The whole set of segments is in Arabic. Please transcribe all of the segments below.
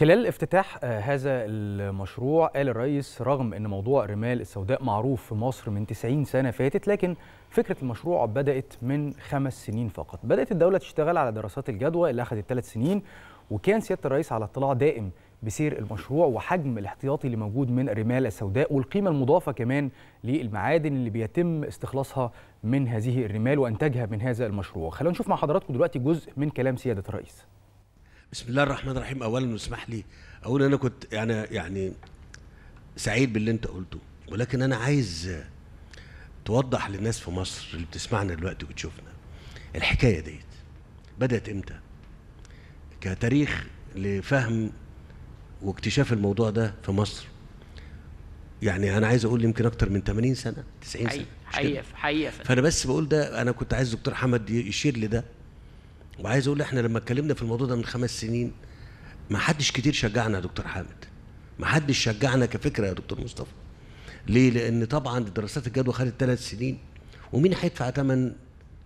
خلال افتتاح آه، هذا المشروع قال الرئيس رغم ان موضوع الرمال السوداء معروف في مصر من 90 سنه فاتت لكن فكره المشروع بدات من خمس سنين فقط بدات الدوله تشتغل على دراسات الجدوى اللي اخذت ثلاث سنين وكان سياده الرئيس على اطلاع دائم بسير المشروع وحجم الاحتياطي اللي موجود من الرمال السوداء والقيمه المضافه كمان للمعادن اللي بيتم استخلاصها من هذه الرمال وانتاجها من هذا المشروع خلونا نشوف مع حضراتكم دلوقتي جزء من كلام سياده الرئيس بسم الله الرحمن الرحيم اولا اسمح لي اقول انا كنت يعني يعني سعيد باللي انت قلته ولكن انا عايز توضح للناس في مصر اللي بتسمعنا دلوقتي وبتشوفنا الحكايه ديت بدات امتى كتاريخ لفهم واكتشاف الموضوع ده في مصر يعني انا عايز اقول يمكن اكتر من 80 سنه 90 سنه حقيقه حقيقه فانا بس بقول ده انا كنت عايز دكتور حمد يشير لده وعايز اقول احنا لما اتكلمنا في الموضوع ده من خمس سنين ما حدش كتير شجعنا يا دكتور حامد ما حدش شجعنا كفكره يا دكتور مصطفى ليه لان طبعا دراسات الجدوى خدت ثلاث سنين ومين هيدفع ثمن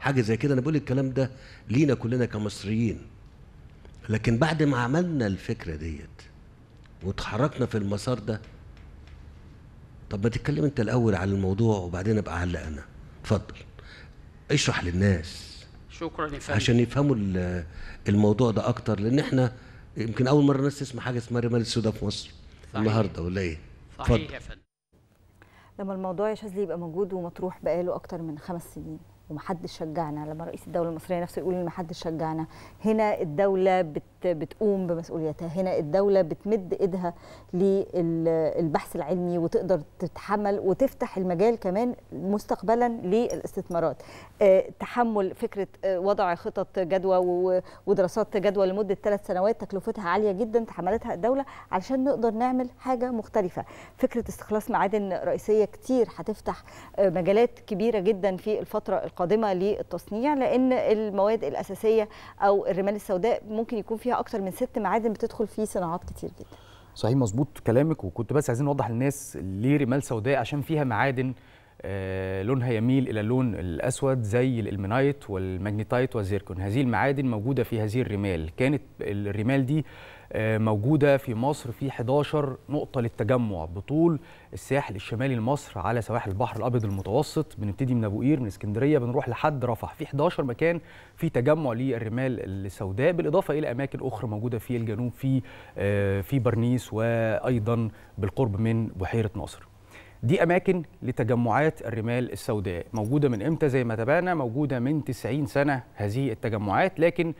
حاجه زي كده انا بقول الكلام ده لينا كلنا كمصريين لكن بعد ما عملنا الفكره ديت وتحركنا في المسار ده طب ما تتكلم انت الاول على الموضوع وبعدين ابقى علق انا اتفضل اشرح للناس شكرا يا عشان يفهموا الموضوع ده اكتر لان احنا يمكن اول مره الناس تسمع حاجه اسمها رمال السوداء في مصر صحيح. النهارده ولا ايه؟ صحيح يا فندم لما الموضوع يا شاذلي يبقى موجود ومطروح بقاله اكتر من خمس سنين ومحدش شجعنا لما رئيس الدوله المصريه نفسه يقول ان محدش شجعنا هنا الدوله بت بتقوم بمسؤوليتها هنا الدولة بتمد إيدها للبحث العلمي وتقدر تتحمل وتفتح المجال كمان مستقبلا للاستثمارات آه، تحمل فكرة آه، وضع خطط جدوى ودراسات جدوى لمدة ثلاث سنوات تكلفتها عالية جدا تحملتها الدولة علشان نقدر نعمل حاجة مختلفة فكرة استخلاص معادن رئيسية كتير هتفتح آه، مجالات كبيرة جدا في الفترة القادمة للتصنيع لأن المواد الأساسية أو الرمال السوداء ممكن يكون فيها فيها اكتر من ست معادن بتدخل فيه صناعات كتير جدا صحيح مظبوط كلامك وكنت بس عايزين نوضح للناس ليه رمال سوداء عشان فيها معادن آه، لونها يميل الى اللون الاسود زي الالمنايت والماجنيتايت والزيركون هذه المعادن موجوده في هذه الرمال كانت الرمال دي آه، موجوده في مصر في 11 نقطه للتجمع بطول الساحل الشمالي لمصر على سواحل البحر الابيض المتوسط بنبتدي من ابو قير من اسكندريه بنروح لحد رفح في 11 مكان في تجمع للرمال السوداء بالاضافه الى اماكن اخرى موجوده في الجنوب في آه، في برنيس وايضا بالقرب من بحيره ناصر دي اماكن لتجمعات الرمال السوداء موجوده من امتى زي ما تابعنا موجوده من 90 سنه هذه التجمعات لكن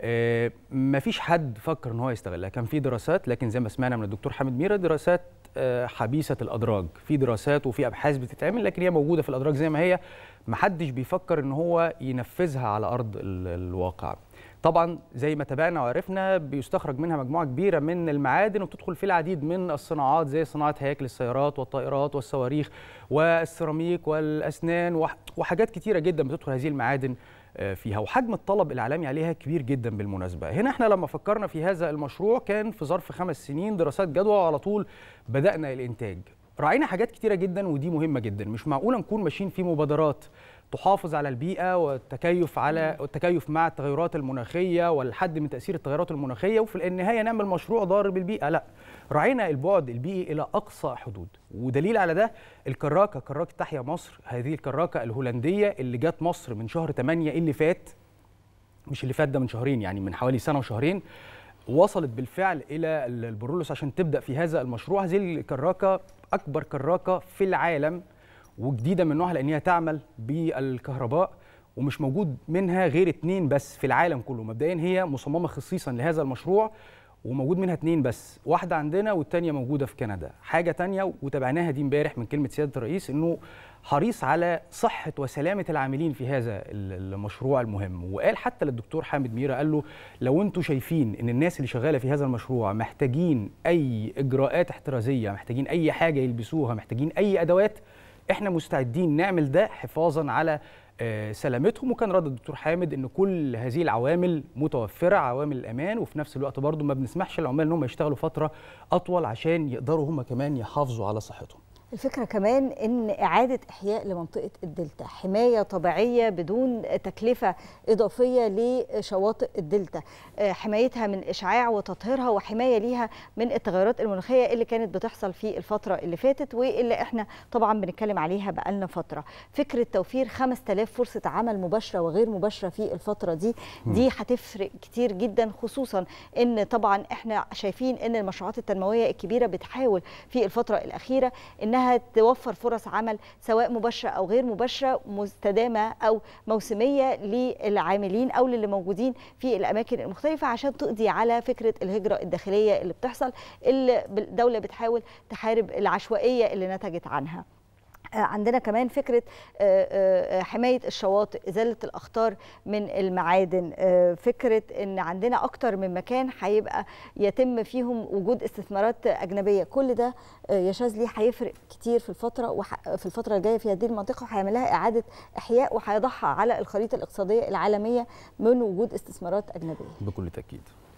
آه، مفيش حد فكر ان هو يستغلها كان في دراسات لكن زي ما سمعنا من الدكتور حامد ميرا دراسات آه، حبيسه الادراج في دراسات وفي ابحاث بتتعمل لكن هي موجوده في الادراج زي ما هي محدش بيفكر ان هو ينفذها على ارض الواقع طبعا زي ما تابعنا وعرفنا بيستخرج منها مجموعه كبيره من المعادن وبتدخل في العديد من الصناعات زي صناعه هياكل السيارات والطائرات والصواريخ والسيراميك والاسنان وحاجات كتيره جدا بتدخل هذه المعادن آه، فيها وحجم الطلب الاعلامي عليها كبير جدا بالمناسبة هنا احنا لما فكرنا في هذا المشروع كان في ظرف خمس سنين دراسات جدوى على طول بدأنا الإنتاج راعينا حاجات كتيرة جدا ودي مهمة جدا مش معقولة نكون ماشيين في مبادرات تحافظ على البيئه والتكيف على التكيف مع التغيرات المناخيه والحد من تاثير التغيرات المناخيه وفي النهايه نعمل مشروع ضار بالبيئه لا راعينا البعد البيئي الى اقصى حدود ودليل على ده الكراكه كراكه تحيا مصر هذه الكراكه الهولنديه اللي جت مصر من شهر 8 اللي فات مش اللي فات ده من شهرين يعني من حوالي سنه وشهرين وصلت بالفعل الى البرولوس عشان تبدا في هذا المشروع هذه الكراكه اكبر كراكه في العالم وجديده من نوعها لان هي تعمل بالكهرباء ومش موجود منها غير اتنين بس في العالم كله مبدئيا هي مصممه خصيصا لهذا المشروع وموجود منها اتنين بس واحده عندنا والتانيه موجوده في كندا حاجه تانيه وتابعناها دي امبارح من كلمه سياده الرئيس انه حريص على صحه وسلامه العاملين في هذا المشروع المهم وقال حتى للدكتور حامد ميرا قال له لو انتم شايفين ان الناس اللي شغاله في هذا المشروع محتاجين اي اجراءات احترازيه محتاجين اي حاجه يلبسوها محتاجين اي ادوات احنا مستعدين نعمل ده حفاظا على آه، سلامتهم وكان رد الدكتور حامد ان كل هذه العوامل متوفره عوامل الامان وفي نفس الوقت برضه ما بنسمحش للعمال ان هم يشتغلوا فتره اطول عشان يقدروا هم كمان يحافظوا على صحتهم الفكرة كمان أن إعادة إحياء لمنطقة الدلتا حماية طبيعية بدون تكلفة إضافية لشواطئ الدلتا آه، حمايتها من إشعاع وتطهيرها وحماية ليها من التغيرات المناخية اللي كانت بتحصل في الفترة اللي فاتت واللي إحنا طبعا بنتكلم عليها بقالنا فترة فكرة توفير 5000 فرصة عمل مباشرة وغير مباشرة في الفترة دي دي هتفرق كتير جدا خصوصا أن طبعا إحنا شايفين أن المشروعات التنموية الكبيرة بتحاول في الفترة الأخيرة أنها انها توفر فرص عمل سواء مباشره او غير مباشره مستدامه او موسميه للعاملين او للي موجودين في الاماكن المختلفه عشان تقضي على فكره الهجره الداخليه اللي بتحصل اللي الدوله بتحاول تحارب العشوائيه اللي نتجت عنها عندنا كمان فكره آه، آه، حمايه الشواطئ ازاله الاخطار من المعادن آه، فكره ان عندنا اكتر من مكان هيبقى يتم فيهم وجود استثمارات اجنبيه كل ده يا شاذلي هيفرق كتير في الفتره وح... في الفتره الجايه في هذه المنطقه وهيعمل لها اعاده احياء وهيضعها على الخريطه الاقتصاديه العالميه من وجود استثمارات اجنبيه بكل تاكيد